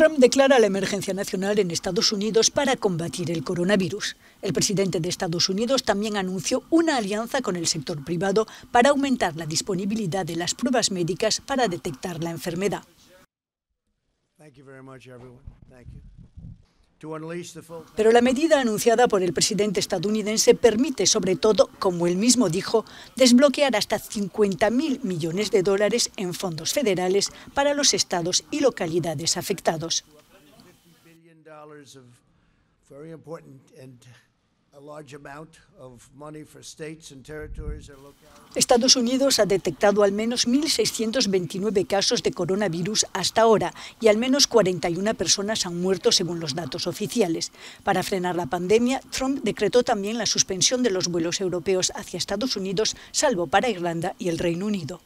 Trump declara la emergencia nacional en Estados Unidos para combatir el coronavirus. El presidente de Estados Unidos también anunció una alianza con el sector privado para aumentar la disponibilidad de las pruebas médicas para detectar la enfermedad. Pero la medida anunciada por el presidente estadounidense permite, sobre todo, como él mismo dijo, desbloquear hasta 50.000 millones de dólares en fondos federales para los estados y localidades afectados. Estados Unidos ha detectado al menos 1.629 casos de coronavirus hasta ahora y al menos 41 personas han muerto según los datos oficiales. Para frenar la pandemia, Trump decretó también la suspensión de los vuelos europeos hacia Estados Unidos, salvo para Irlanda y el Reino Unido.